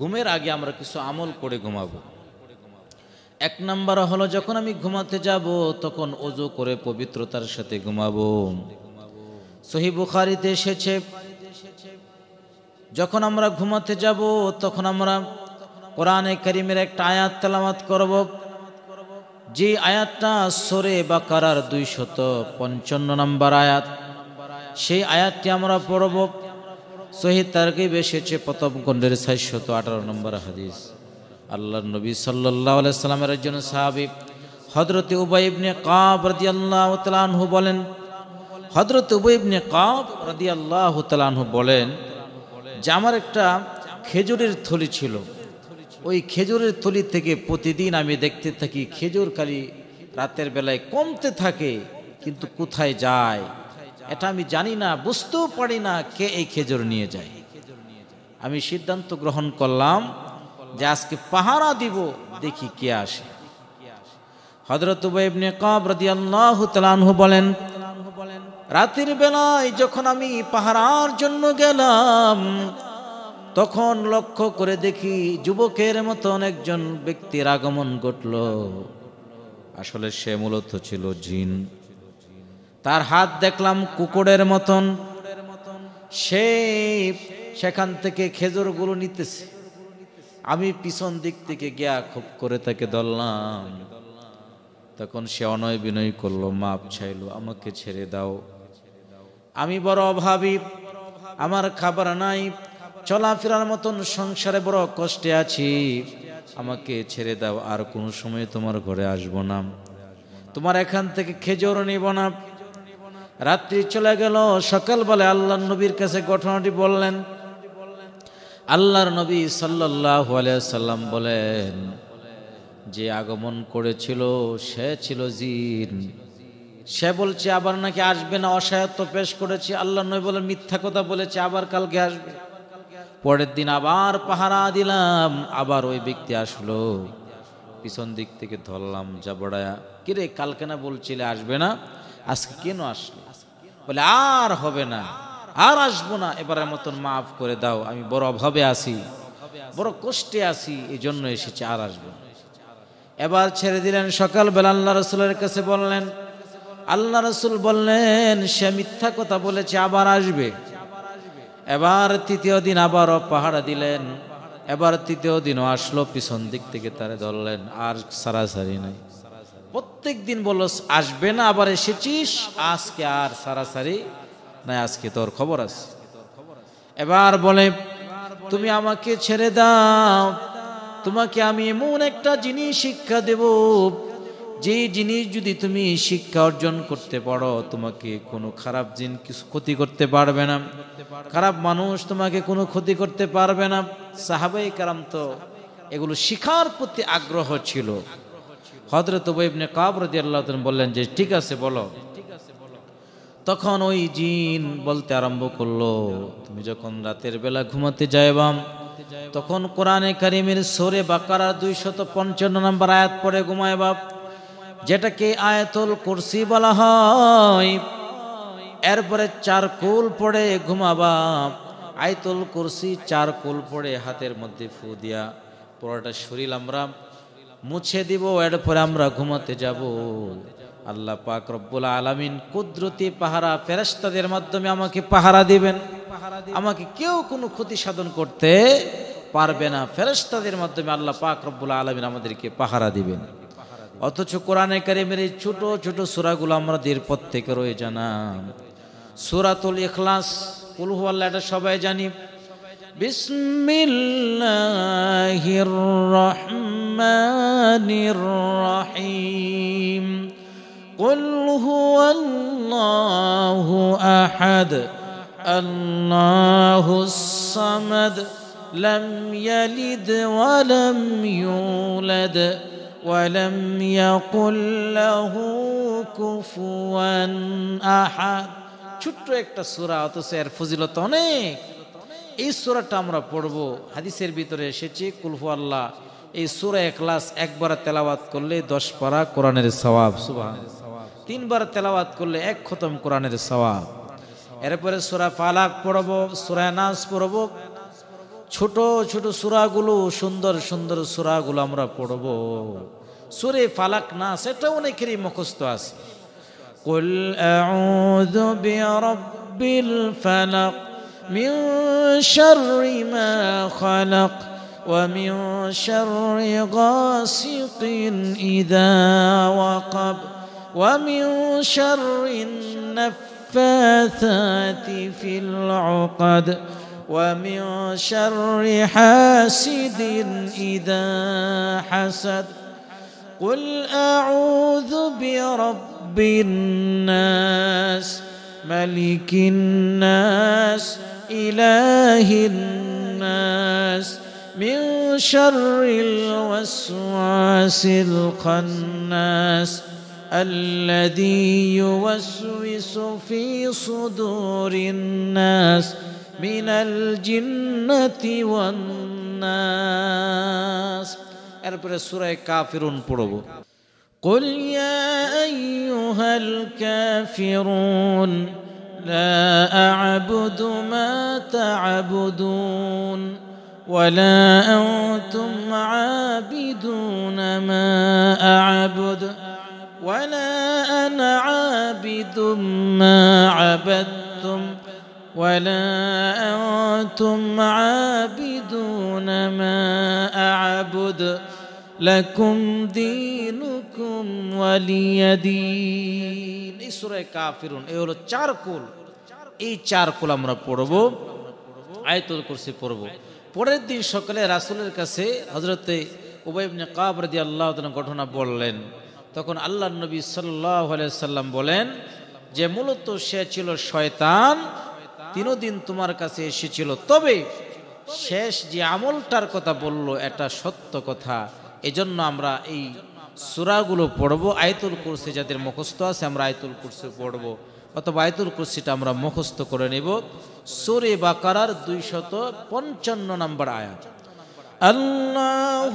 ঘুমের আগে আমরা কিছু আমল করে ঘুমাবো এক নম্বর হলো যখন আমি ঘুমাতে যাব তখন অজু করে পবিত্রতার সাথে ঘুমাবো সহি বুখারিতে এসেছে যখন আমরা ঘুমাতে যাব তখন আমরা কোরআনে করিমের একটা আয়াত তেলামাত করব যে আয়াতটা সরে বা কারার দুইশত পঞ্চান্ন নম্বর আয়াত সেই আয়াতটি আমরা পড়ব তারকেই তারকিব এসেছে প্রথম খণ্ডের ছয়শত আঠারো নম্বর হাদিস আল্লাহ নবী সাল্লাহ সাল্লামের একজন সাহাবিব হজরত উবাইবনে কাব রদি আল্লাহ তালহু বলেন হজরত উবাইবনে কাব রদি আল্লাহ তালহু বলেন যে আমার একটা খেজুরের থলি ছিল ওই খেজুরের থলি থেকে প্রতিদিন আমি দেখতে থাকি খেজুর খালি রাতের বেলায় কমতে থাকে কিন্তু কোথায় যায় এটা আমি জানি না বুঝতেও পারি না কে এই খেজুর নিয়ে যায় আমি সিদ্ধান্ত গ্রহণ করলাম যে আজকে পাহারা দিব দেখি কে আসে হজরত ইবনে কাবরদি আল্লাহ তালানহু বলেন রাতের বেলায় যখন আমি পাহারার জন্য গেলাম তখন লক্ষ্য করে দেখি যুবকের মতন একজন ব্যক্তির আগমন ঘটল আসলে সে মূলত ছিল জিন তার হাত দেখলাম কুকুরের মতন সে সেখান থেকে খেজুরগুলো নিতেছে আমি পিছন দিক থেকে গিয়া খুব করে তাকে ধরলাম তখন সে অনয় বিনয় করলো মাপ ছাইলো আমাকে ছেড়ে দাও আমি বড় অভাবী আমার খাবার নাই চলাফেরার মতন সংসারে বড় কষ্টে আছি আমাকে ছেড়ে দাও আর কোনো সময় তোমার ঘরে আসবো না তোমার এখান থেকে খেজুর নিব না রাত্রি চলে গেল সকালবেলা আল্লাহ নবীর কাছে ঘটনাটি বললেন আল্লাহর নবী সাল্লাহ সাল্লাম বলেন যে আগমন করেছিল সে ছিল জিন সে বলছে আবার নাকি আসবে না অসায়ত্ব পেশ করেছে আল্লাহ নবী বলে মিথ্যা কথা বলেছে আবার কালকে আসবে পরের দিন আবার পাহারা দিলাম আবার ওই ব্যক্তি আসলো পিছন দিক থেকে ধরলাম যাবড়ায়া কিরে কালকে না বলছিলে আসবে না আজকে কেন আসলো বলে আর হবে না আর আসবো না এবারের মতন মাফ করে দাও আমি বড় অভাবে আসি বড় কষ্টে আছি এই জন্য এসেছি আর আসবো এবার ছেড়ে দিলেন সকালবেলা আল্লাহ রসুলের কাছে বললেন আল্লাহ রসুল বললেন সে মিথ্যা কথা বলেছে আবার আসবে এবার তৃতীয় দিন আবারও পাহাড়া দিলেন এবার তৃতীয় দিনও আসলো পিছন দিক থেকে তারা ধরলেন আর সারাসারি নাই প্রত্যেক দিন বললো আসবে না আবার এসেছিস আজকে আর সারাসারি না আজকে তোর খবর আছে এবার বলে তুমি আমাকে ছেড়ে দাও তোমাকে আমি এমন একটা জিনিস শিক্ষা দেব যে জিনিস যদি তুমি শিক্ষা অর্জন করতে পারো তোমাকে কোনো খারাপ জিন কিছু ক্ষতি করতে পারবে না খারাপ মানুষ তোমাকে কোনো ক্ষতি করতে পারবে না সাহাবাই কারাম তো এগুলো শিখার প্রতি আগ্রহ ছিল হজরত ওয়েবনে কাবরদি আল্লাহ বললেন যে ঠিক আছে বলো তখন ওই জিন বলতে আরম্ভ করলো তুমি যখন রাতের বেলা ঘুমাতে যাইবাম তখন কোরআনে কারিমের সোরে বাকারা দুইশত পঞ্চান্ন নম্বর আয়াত পরে ঘুমায় বাপ যেটাকে আয়াতুল কুরসি বলা হয় এরপরে কুল পড়ে ঘুমাবা আয়তুল কুরসি কুল পড়ে হাতের মধ্যে ফু দিয়া পুরোটা শরীর আমরা মুছে দিব এরপরে আমরা ঘুমাতে যাব আল্লাহ পাক রব্বুল আলমিন কুদরতি পাহারা ফেরেস্তাদের মাধ্যমে আমাকে পাহারা দিবেন আমাকে কেউ কোনো ক্ষতি সাধন করতে পারবে না ফেরস্তাদের মাধ্যমে আল্লাহ পাক রব্বুল আলমিন আমাদেরকে পাহারা দিবেন অথচ কোরআনে কারিমের এই ছোট ছোট সুরাগুলো আমরা দীরপথ থেকে রয়ে জানাম সুরাতুল ইখলাস কুলহু আল্লাহ এটা সবাই জানি بسم الله الرحمن الرحيم قل هو الله احد الله الصمد لم يلد ولم يولد ولم يقل له كفوا احد ছোট্ট একটা সুরা অথচ এর ফজিলত অনেক এই সুরাটা আমরা পড়বো হাদিসের ভিতরে এসেছে কুলফু আল্লাহ এই সুরা এক্লাস একবার তেলাওয়াত করলে দশ পারা কোরআনের সওয়াব সুবাহ তিনবার তেলাওয়াত করলে এক খতম কোরআনের স্বভাব এরপরে সুরা পালাক পড়ব সুরায় নাস পড়ব ছোট ছোট সুরাগুলো সুন্দর সুন্দর সুরাগুলো আমরা পড়ব সুরে ফালাক না সেটা অনেকেরই মুখস্থ আছে قل আউযু برب ফালাক মিন شر ما خلق ومن شر غاسق إذا وقب ومن شر النفاثات في العقد ومن شر حاسد إذا حسد قل أعوذ برب الناس ملك الناس إله الناس من شر الوسواس القناس الذي يوسوس في صدور الناس من الجنة والناس এরপরে সুরায় কাফিরুন পড়ব قل يا أيها الكافرون لا أعبد ما تعبدون ولا أنتم عابدون ما أعبد ولا أنا عابد ما عبدتم ولا أنتم عابدون ما أعبد لكم دينكم ولي دين এই সুরায় কাফিরুন এই হলো চার কুল এই চার কুল আমরা আয়তুল কুরসি পরের দিন সকালে রাসুলের কাছে হজরতে উবাইবনে কাবরদি আল্লাহ ঘটনা বললেন তখন আল্লাহ নবী সাল্লাহ সাল্লাম বলেন যে মূলত সে ছিল শয়তান তিনদিন তোমার কাছে এসেছিল তবে শেষ যে আমলটার কথা বলল এটা সত্য কথা এজন্য আমরা এই সুরাগুলো পড়বো আয়তুল কুরসি যাদের মুখস্থ আছে আমরা আয়তুল কুরসি পড়বো অথবা আয়তুল কুরসিটা আমরা মুখস্থ করে নেব সুরে দুই দুইশত পঞ্চান্ন নম্বর আয়াত আল্লাহ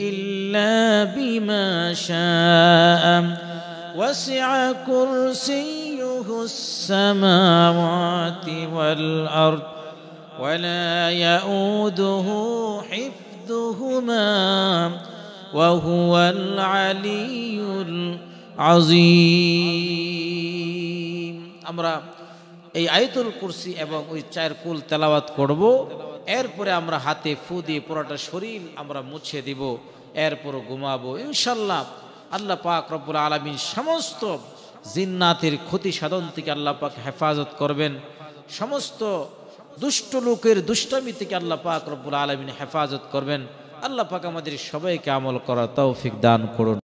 إلا بما شاء وسع كرسيه السماوات والأرض ولا يؤوده حفظهما وهو العلي العظيم امرا اي ايت الكرسي ابو اي চার কুল তেলাওয়াত করব এরপরে আমরা হাতে ফু দিয়ে পুরোটা শরীর আমরা মুছে দিব এরপর ঘুমাবো ইনশাল্লাহ আল্লাহ পাক রব্বুল আলমিন সমস্ত জিন্নাতের ক্ষতি সাধন থেকে আল্লাহ পাক হেফাজত করবেন সমস্ত দুষ্ট লোকের দুষ্টামি থেকে আল্লাহ পাক রব্বুল আলমিন হেফাজত করবেন আল্লাহ পাক আমাদের সবাইকে আমল করা তৌফিক দান করুন